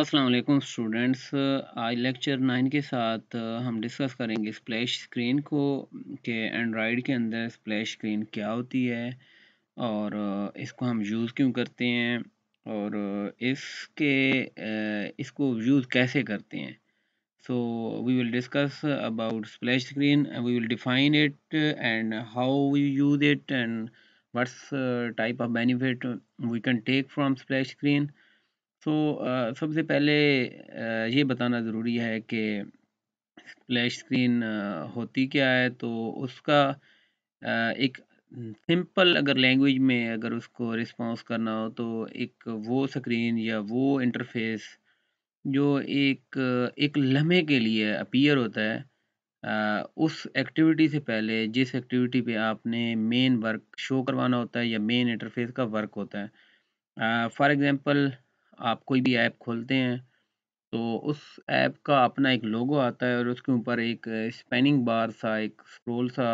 अस्सलाम वालेकुम स्टूडेंट्स आज लेक्चर नाइन के साथ हम डिस्कस करेंगे स्प्लैश स्क्रीन को कि एंड्राइड के अंदर स्प्लैश स्क्रीन क्या होती है और इसको हम यूज़ क्यों करते हैं और इसके इसको यूज़ कैसे करते हैं so we will discuss about splash screen we will define it and how we use it and what's type of benefit we can take from splash screen तो so, सबसे पहले ये बताना ज़रूरी है कि स्प्लैश स्क्रीन होती क्या है तो उसका एक सिंपल अगर लैंग्वेज में अगर उसको रिस्पॉन्स करना हो तो एक वो स्क्रीन या वो इंटरफेस जो एक एक लम्हे के लिए अपीयर होता है उस एक्टिविटी से पहले जिस एक्टिविटी पे आपने मेन वर्क शो करवाना होता है या मेन इंटरफेस का वर्क होता है फॉर एग्जांपल आप कोई भी ऐप खोलते हैं तो उस ऐप का अपना एक लोगो आता है और उसके ऊपर एक स्पेनिंग बार सा एक स्क्रोल सा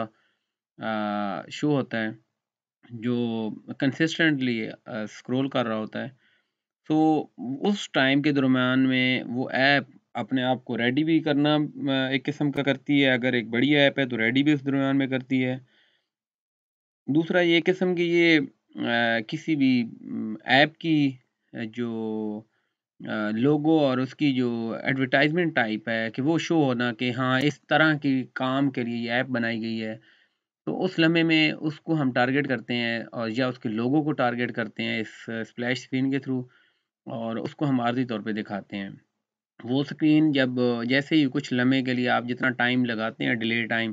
आ, शो होता है जो कंसिस्टेंटली स्क्रोल कर रहा होता है तो उस टाइम के दरम्यान में वो ऐप अपने आप को रेडी भी करना एक किस्म का करती है अगर एक बड़ी ऐप है तो रेडी भी उस दरम्यान में करती है दूसरा ये किस्म की ये आ, किसी भी ऐप की जो लोगो और उसकी जो एडवर्टाइजमेंट टाइप है कि वो शो होना कि हाँ इस तरह की काम के लिए ये ऐप बनाई गई है तो उस लम्हे में उसको हम टारगेट करते हैं और या उसके लोगों को टारगेट करते हैं इस स्प्लैश स्क्रीन के थ्रू और उसको हम आर्जी तौर पे दिखाते हैं वो स्क्रीन जब जैसे ही कुछ लम्हे के लिए आप जितना टाइम लगाते हैं डिले टाइम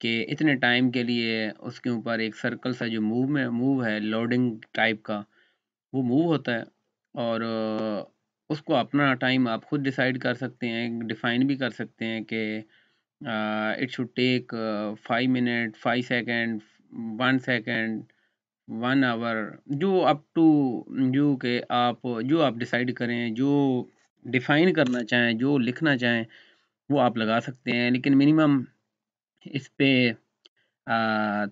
के इतने टाइम के लिए उसके ऊपर एक सर्कल सा जो मूव में मूव है लोडिंग टाइप का वो मूव होता है और उसको अपना टाइम आप खुद डिसाइड कर सकते हैं डिफाइन भी कर सकते हैं कि it should take five minute five second one second one hour जो अप टू जो के आप जो आप डिसाइड करें जो डिफाइन करना चाहें जो लिखना चाहें वो आप लगा सकते हैं लेकिन मिनिमम इस पर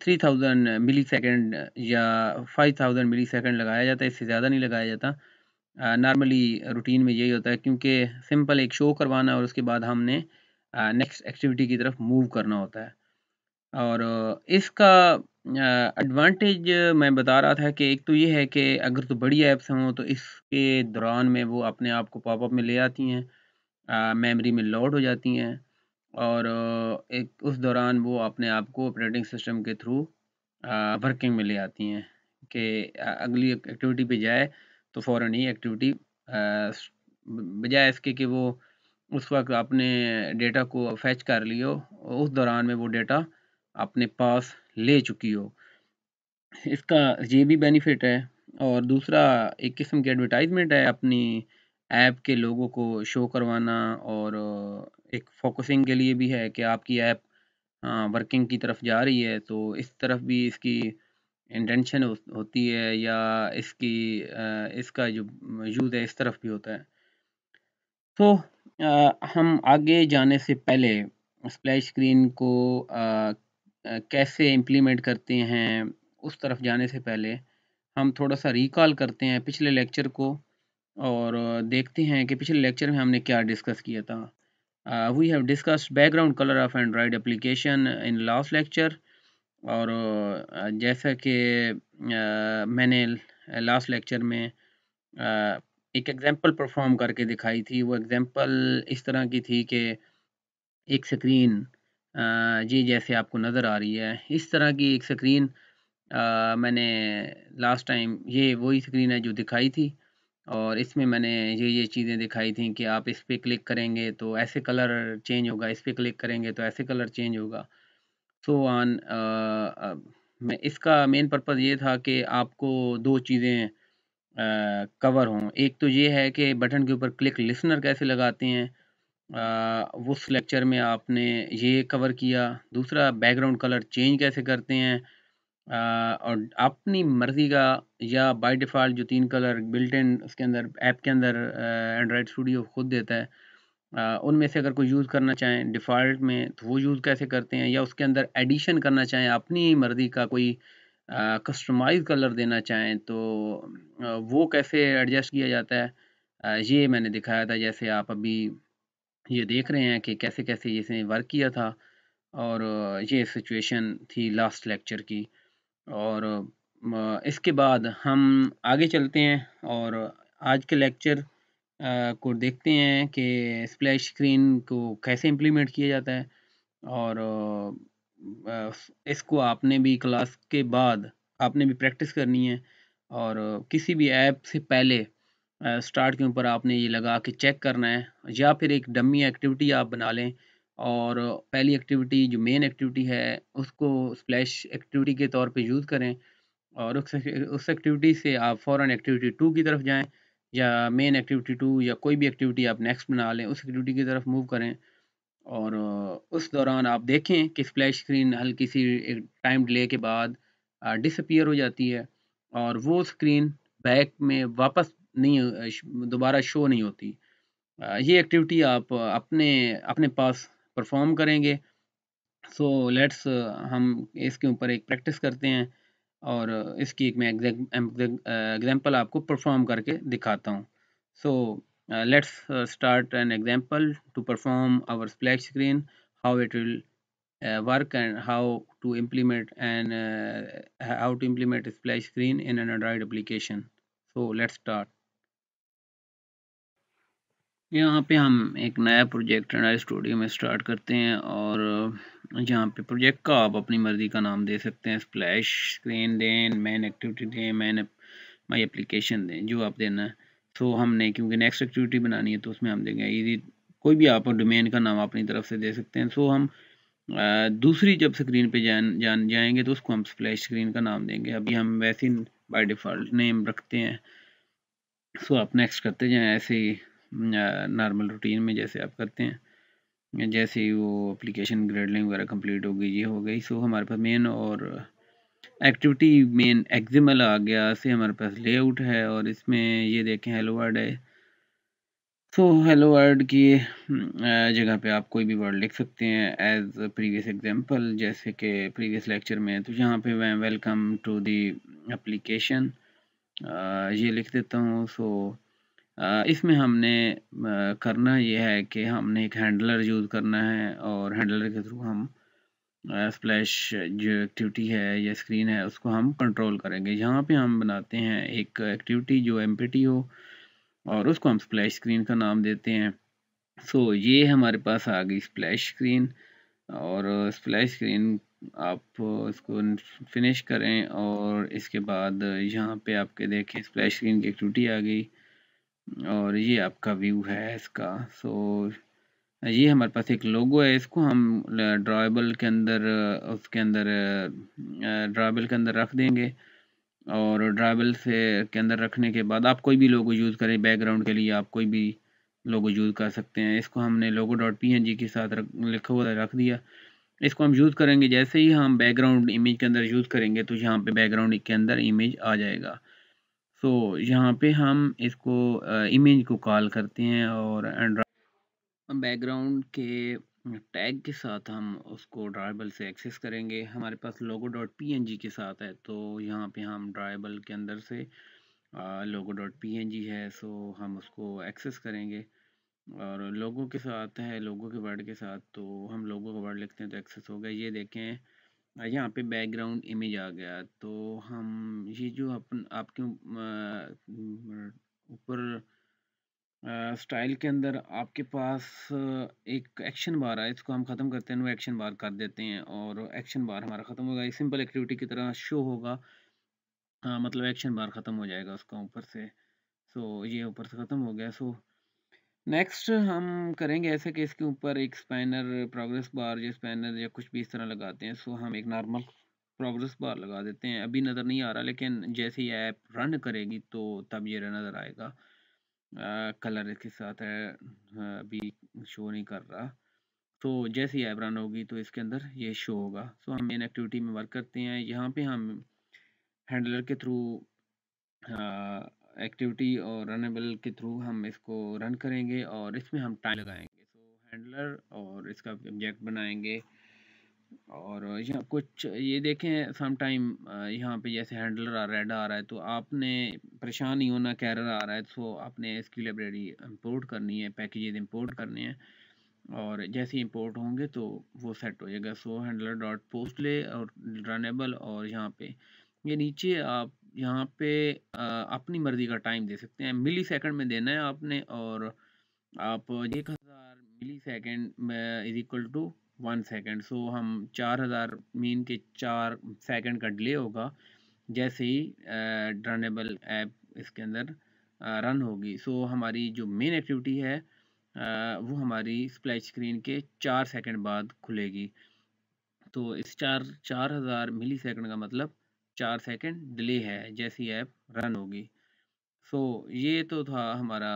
थ्री थाउजेंड मिली सेकेंड या फाइव थाउजेंड मिली सेकेंड लगाया जाता है इससे ज़्यादा नहीं लगाया जाता नॉर्मली रूटीन में यही होता है क्योंकि सिंपल एक शो करवाना और उसके बाद हमने नेक्स्ट एक्टिविटी की तरफ मूव करना होता है और इसका एडवांटेज मैं बता रहा था कि एक तो ये है कि अगर तो बड़ी ऐप्स हों तो इसके दौरान में वो अपने आप को पॉपअप में ले आती हैं मेमोरी में लोड हो जाती हैं और एक उस दौरान वो अपने आप को ऑपरेटिंग सिस्टम के थ्रू वर्किंग में ले आती हैं कि अगली एक्टिविटी पे जाए तो फ़ौर ही एक्टिविटी बजाय इसके कि वो उस वक्त अपने डेटा को फैच कर लियो उस दौरान में वो डेटा अपने पास ले चुकी हो इसका ये भी बेनिफिट है और दूसरा एक किस्म की एडवर्टाइजमेंट है अपनी ऐप के लोगों को शो करवाना और एक फोकसिंग के लिए भी है कि आपकी ऐप वर्किंग की तरफ जा रही है तो इस तरफ भी इसकी इंटेंशन होती है या इसकी इसका जो यूज़ है इस तरफ भी होता है तो हम आगे जाने से पहले स्प्लैश स्क्रीन को कैसे इम्प्लीमेंट करते हैं उस तरफ जाने से पहले हम थोड़ा सा रिकॉल करते हैं पिछले लेक्चर को और देखते हैं कि पिछले लेक्चर में हमने क्या डिस्कस किया था we have discussed background colour of android application in last lecture और जैसा कि मैंने लास्ट लेक्चर में एक एग्जांपल परफॉर्म करके दिखाई थी वो एग्जांपल इस तरह की थी कि एक स्क्रीन जी जैसे आपको नज़र आ रही है इस तरह की एक स्क्रीन मैंने लास्ट टाइम ये वही स्क्रीन है जो दिखाई थी और इसमें मैंने ये ये चीज़ें दिखाई थी कि आप इस पर क्लिक करेंगे तो ऐसे कलर चेंज होगा इस पर क्लिक करेंगे तो ऐसे कलर चेंज होगा सो ऑन uh, मैं इसका मेन पर्पज़ ये था कि आपको दो चीज़ें कवर हों एक तो ये है कि बटन के ऊपर क्लिक लिसनर कैसे लगाते हैं उस लेक्चर में आपने ये कवर किया दूसरा बैकग्राउंड कलर चेंज कैसे करते हैं आ, और अपनी मर्ज़ी का या बाय डिफ़ॉल्ट जो तीन कलर बिल्ट इन उसके अंदर ऐप के अंदर एंड्रॉयड स्टूडियो खुद देता है उनमें से अगर कोई यूज़ करना चाहें डिफ़ॉल्ट में तो वो यूज़ कैसे करते हैं या उसके अंदर एडिशन करना चाहें अपनी मर्ज़ी का कोई कस्टमाइज कलर देना चाहें तो आ, वो कैसे एडजस्ट किया जाता है आ, ये मैंने दिखाया था जैसे आप अभी ये देख रहे हैं कि कैसे कैसे इसने वर्क किया था और ये सिचुएशन थी लास्ट लेक्चर की और इसके बाद हम आगे चलते हैं और आज के लेक्चर को देखते हैं कि स्प्लैश स्क्रीन को कैसे इम्प्लीमेंट किया जाता है और इसको आपने भी क्लास के बाद आपने भी प्रैक्टिस करनी है और किसी भी ऐप से पहले स्टार्ट के ऊपर आपने ये लगा के चेक करना है या फिर एक डमी एक्टिविटी आप बना लें और पहली एक्टिविटी जो मेन एक्टिविटी है उसको स्प्लैश एक्टिविटी के तौर पे यूज़ करें और उस एक्टिविटी से आप फ़ौर एक्टिविटी टू की तरफ जाएं या मेन एक्टिविटी टू या कोई भी एक्टिविटी आप नेक्स्ट बना लें उस एक्टिविटी की तरफ मूव करें और उस दौरान आप देखें कि स्प्लैश स्क्रीन हल्की सी एक टाइम डिले के बाद डिसअपियर हो जाती है और वो स्क्रीन बैक में वापस नहीं दोबारा शो नहीं होती ये एक्टिविटी आप अपने अपने पास परफॉर्म करेंगे सो so, लेट्स हम इसके ऊपर एक प्रैक्टिस करते हैं और इसकी एक मैं एग्जाम्पल आपको परफॉर्म करके दिखाता हूँ so let's start an example to perform our splash screen how it will work and how to implement and how to implement splash screen in an android application so let's start यहाँ पे हम एक नया project रडार studio में start करते हैं और यहाँ पे प्रोजेक्ट का आप अपनी मर्ज़ी का नाम दे सकते हैं स्प्लैश स्क्रीन दें मैन एक्टिविटी दें मैन माई एप्लीकेशन दें जो आप देना है सो so, हमने क्योंकि नेक्स्ट एक्टिविटी बनानी है तो उसमें हम देंगे ईजी कोई भी आप डोमेन का नाम अपनी तरफ से दे सकते हैं सो so, हम दूसरी जब स्क्रीन पर जान जान जाएंगे तो उसको हम स्प्लैश स्क्रीन का नाम देंगे अभी हम वैसे ही बाई डिफ़ॉल्ट नेम रखते हैं सो so, आप नेक्स्ट करते जाएँ ऐसे ही नॉर्मल रूटीन में जैसे आप करते हैं जैसे ही वो अप्लीकेशन ग्रेडलिंग वगैरह कंप्लीट हो गई ये हो गई सो हमारे पास मेन और एक्टिविटी मेन एक्जिमल आ गया से हमारे पास लेआउट है और इसमें ये देखें हेलो वर्ड है सो हेलो वर्ड की जगह पे आप कोई भी वर्ड लिख सकते हैं एज प्रीवियस एग्जांपल जैसे कि प्रीवियस लेक्चर में तो यहाँ पे मैं वेलकम टू दी एप्लीकेशन ये लिख देता हूँ सो so, इसमें हमने करना यह है कि हमने एक हैंडलर यूज़ करना है और हैंडलर के थ्रू हम स्प्लैश जो एक्टिविटी है या स्क्रीन है उसको हम कंट्रोल करेंगे यहाँ पे हम बनाते हैं एक एक्टिविटी जो एम हो और उसको हम स्प्लैश स्क्रीन का नाम देते हैं सो so, ये हमारे पास आ गई स्प्लैश स्क्रीन और स्प्लैश स्क्रीन आप इसको फिनिश करें और इसके बाद यहाँ पे आपके देखें स्प्लैश स्क्रीन की एक्टिविटी आ गई और ये आपका व्यू है इसका सो ये हमारे पास एक लोगो है इसको हम ड्राइबल के अंदर उसके अंदर ड्राइबल के अंदर रख देंगे और ड्राइबल से के अंदर रखने के बाद आप कोई भी लोगो यूज़ करें बैकग्राउंड के लिए आप कोई भी लोगो यूज़ कर सकते हैं इसको हमने logo dot P N G के साथ रख लिखा हुआ रख दिया इसको हम यूज़ करेंगे जैसे ही हम बैकग्राउंड इमेज के अंदर यूज़ करेंगे तो यहाँ पे बैकग्राउंड के अंदर इमेज आ जाएगा सो so, यहाँ पे हम इसको इमेज को कॉल करते हैं और बैकग्राउंड के टैग के साथ हम उसको ड्राइबल से एक्सेस करेंगे हमारे पास logo dot P N G के साथ है तो यहाँ पे हम ड्राइबल के अंदर से logo dot P N G है सो हम उसको एक्सेस करेंगे और लोगों के साथ है लोगों के वर्ड के साथ तो हम लोगों का वर्ड लिखते हैं तो एक्सेस हो गया ये देखें यहाँ पे बैकग्राउंड इमेज आ गया तो हम ये जो अपन आपके ऊपर स्टाइल के अंदर आपके पास एक एक्शन बार है इसको हम ख़त्म करते हैं वो एक्शन बार कर देते हैं और एक्शन बार हमारा ख़त्म होगा ये सिंपल एक्टिविटी की तरह शो होगा आ, मतलब एक्शन बार ख़त्म हो जाएगा उसका ऊपर से सो ये ऊपर से ख़त्म हो गया सो नेक्स्ट हम करेंगे ऐसे केस के ऊपर एक स्पैनर प्रोग्रेस बार या स्पैनर या कुछ भी इस तरह लगाते हैं सो हम एक नॉर्मल प्रोग्रेस बार लगा देते हैं अभी नज़र नहीं आ रहा लेकिन जैसे ही ऐप रन करेगी तो तब ये नज़र आएगा आ, कलर इसके साथ है अभी शो नहीं कर रहा तो जैसे ही ऐप रन होगी तो इसके अंदर ये शो होगा सो हम मेन एक्टिविटी में वर्क करते हैं यहाँ पर हम हैंडलर के थ्रू एक्टिविटी और रनेबल के थ्रू हम इसको रन करेंगे और इसमें हम टाइम लगाएंगे सो so, हैंडलर और इसका ऑब्जेक्ट बनाएंगे और यहाँ कुछ ये देखें सम टाइम यहाँ पे जैसे हैंडलर आ रहा है आ रहा है तो आपने परेशान नहीं होना कैरर आ रहा है सो तो आपने इसकी लाइब्रेरी इंपोर्ट करनी है पैकेजेज इंपोर्ट करने हैं और जैसे इंपोर्ट होंगे तो वो सेट हो जाएगा सो हैंडलर डॉट पोस्ट ले और रनेबल और यहाँ पे ये नीचे आप यहाँ पे अपनी मर्ज़ी का टाइम दे सकते हैं मिली सेकेंड में देना है आपने और आप एक हज़ार millisecond is equal to one second so हम चार हज़ार मीन के चार सेकेंड का डिले होगा जैसे ही ड्रनेबल ऐप इसके अंदर रन होगी सो हमारी जो मेन एक्टिविटी है वो हमारी स्प्लैच स्क्रीन के चार सेकेंड बाद खुलेगी तो इस चार चार हज़ार मिली सेकेंड का मतलब चार सेकेंड डिले है जैसी ऐप रन होगी सो so, ये तो था हमारा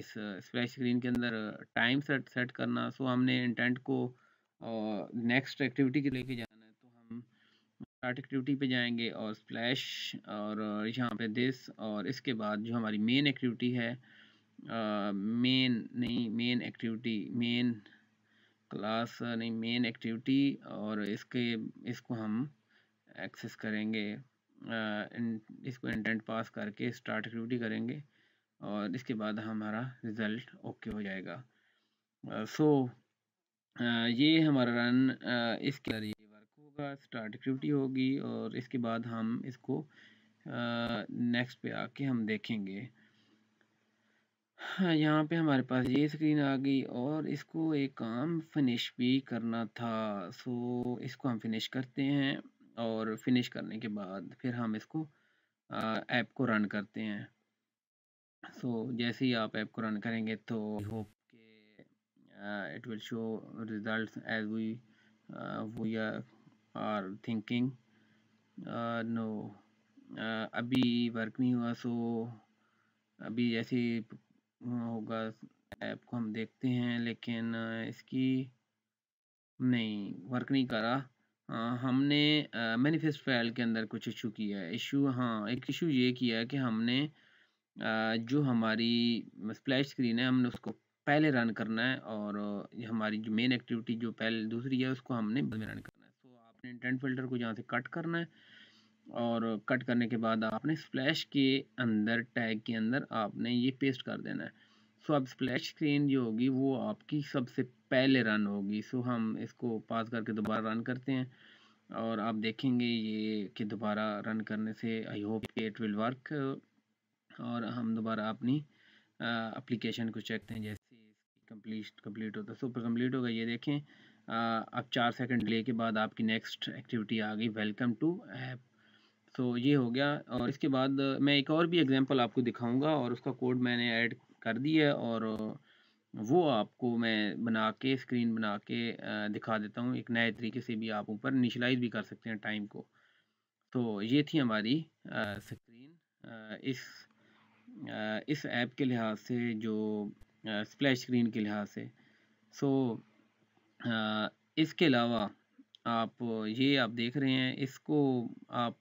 इस स्प्लैश स्क्रीन के अंदर टाइम सेट सेट करना सो so, हमने इंटेंट को नेक्स्ट एक्टिविटी के लेके जाना है तो हम स्टार्ट एक्टिविटी पे जाएंगे और स्प्लैश और यहाँ पे दिस और इसके बाद जो हमारी मेन एक्टिविटी है मेन नहीं मेन एक्टिविटी मेन क्लास नहीं मेन एक्टिविटी और इसके इसको हम एक्सेस करेंगे इसको इंटेंट पास करके स्टार्ट एक्टिविटी करेंगे और इसके बाद हमारा रिज़ल्ट ओके हो जाएगा सो ये हमारा रन इसके जरिए वर्क होगा स्टार्ट एक्टिविटी होगी और इसके बाद हम इसको नेक्स्ट पे आके हम देखेंगे हाँ, यहाँ पे हमारे पास ये स्क्रीन आ गई और इसको एक काम फिनिश भी करना था सो इसको हम फिनिश करते हैं और फिनिश करने के बाद फिर हम इसको ऐप को रन करते हैं सो so, जैसे ही आप ऐप को रन करेंगे तो होप के it will show result as we we are thinking no अभी वर्क नहीं हुआ सो so, अभी जैसे होगा ऐप को हम देखते हैं लेकिन इसकी नहीं वर्क नहीं करा हमने मैनिफेस्ट फाइल के अंदर कुछ इशू किया है इशू हाँ एक इशू ये किया है कि हमने जो हमारी स्प्लैश स्क्रीन है हमने उसको पहले रन करना है और हमारी जो मेन एक्टिविटी जो पहले दूसरी है उसको हमने बाद में रन करना है तो आपने इंटेंट फिल्टर को जहाँ से कट करना है और कट करने के बाद आपने स्प्लैश के अंदर टैग के अंदर आपने ये पेस्ट कर देना है सो अब स्प्लैश स्क्रीन जो होगी वो आपकी सबसे पहले रन होगी सो हम इसको पास करके दोबारा रन करते हैं और आप देखेंगे ये कि दोबारा रन करने से I hope it will work और हम दोबारा अपनी अप्लीकेशन को चेक हैं जैसे कम्प्लीट कम्प्लीट होता है सुपर कम्प्लीट होगा ये देखें आ, अब चार सेकंड डिले के बाद आपकी नेक्स्ट एक्टिविटी आ गई वेलकम टू ऐप सो ये हो गया और इसके बाद मैं एक और भी एग्जांपल आपको दिखाऊंगा और उसका कोड मैंने ऐड कर दी है और वो आपको मैं बना के स्क्रीन बना के दिखा देता हूँ एक नए तरीके से भी आप ऊपर निशलाइज भी कर सकते हैं टाइम को तो ये थी हमारी स्क्रीन इस आ, इस ऐप के लिहाज से जो स्प्लैश स्क्रीन के लिहाज से सो आ, इसके अलावा आप ये आप देख रहे हैं इसको आप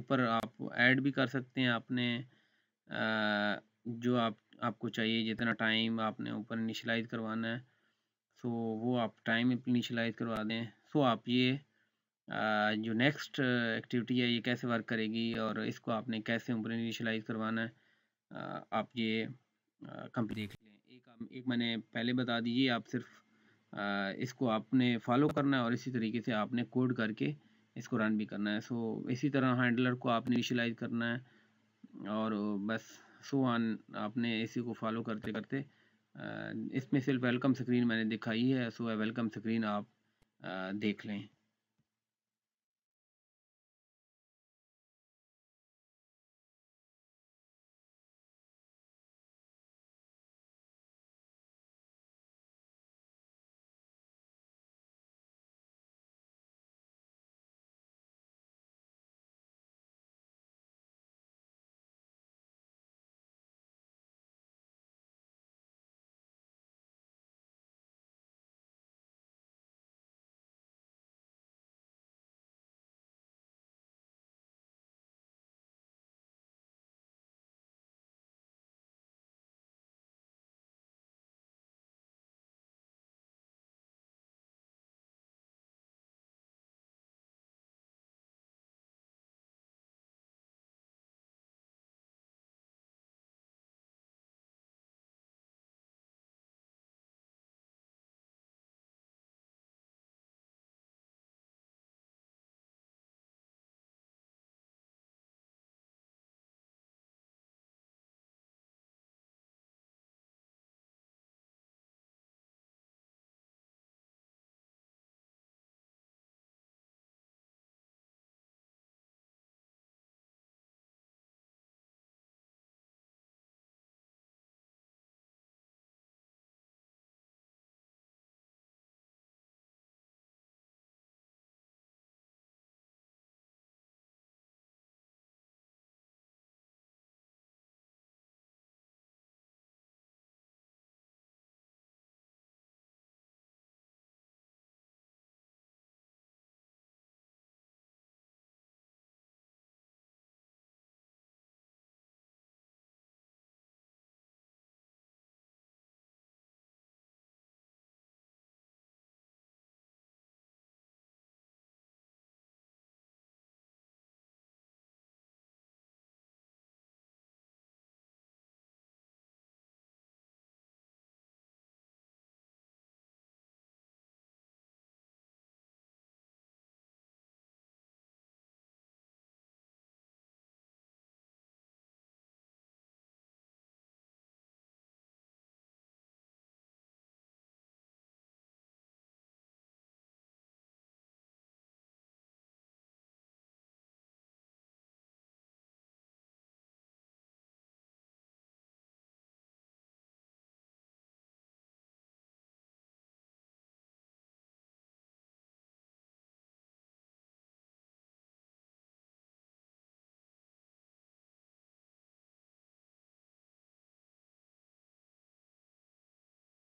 ऊपर आप ऐड भी कर सकते हैं आपने आ, जो आप आपको चाहिए जितना टाइम आपने ऊपर इनिशलाइज करवाना है सो वो आप टाइम इनिशलाइज करवा दें सो आप ये जो नेक्स्ट एक्टिविटी है ये कैसे वर्क करेगी और इसको आपने कैसे ऊपर इनिशलाइज करवाना है आप ये कंप्लीट देख लें एक एक मैंने पहले बता दीजिए आप सिर्फ इसको आपने फॉलो करना है और इसी तरीके से आपने कोड करके इसको रन भी करना है सो इसी तरह हैंडलर को आपने इनिशलाइज करना है और बस सो ऑन आपने इसी को फॉलो करते करते इसमें सिर्फ वेलकम स्क्रीन मैंने दिखाई है सो वेलकम स्क्रीन आप देख लें